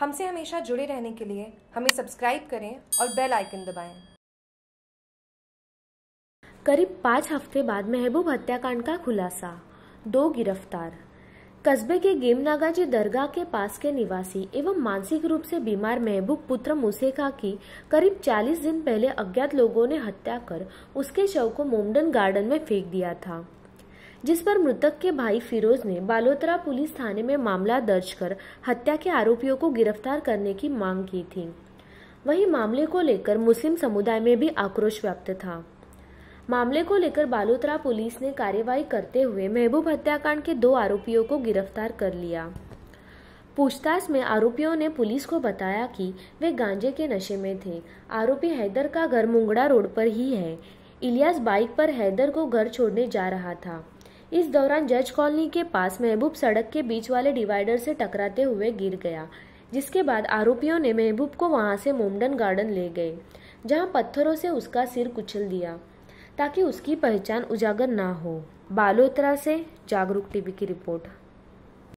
हमसे हमेशा जुड़े रहने के लिए हमें सब्सक्राइब करें और बेल आइकन दबाएं। करीब पाँच हफ्ते बाद महबूब हत्याकांड का खुलासा दो गिरफ्तार कस्बे के गेमनागा जी दरगाह के पास के निवासी एवं मानसिक रूप से बीमार महबूब पुत्र मुसेखा की करीब 40 दिन पहले अज्ञात लोगों ने हत्या कर उसके शव को मोमडन गार्डन में फेंक दिया था जिस पर मृतक के भाई फिरोज ने बालोतरा पुलिस थाने में मामला दर्ज कर हत्या के आरोपियों को गिरफ्तार करने की मांग की थी वहीं मामले को लेकर मुस्लिम समुदाय में भी आक्रोश व्याप्त था मामले को लेकर बालोतरा पुलिस ने कार्यवाही करते हुए महबूब हत्याकांड के दो आरोपियों को गिरफ्तार कर लिया पूछताछ में आरोपियों ने पुलिस को बताया कि वे गांजे के नशे में थे आरोपी हैदर का घर मुंगड़ा रोड पर ही है इलियास बाइक पर हैदर को घर छोड़ने जा रहा था इस दौरान जज कॉलोनी के पास महबूब सड़क के बीच वाले डिवाइडर से टकराते हुए गिर गया जिसके बाद आरोपियों ने महबूब को वहां से मोमडन गार्डन ले गए जहां पत्थरों से उसका सिर कुचल दिया ताकि उसकी पहचान उजागर ना हो बालोत्रा से जागरूक टीवी की रिपोर्ट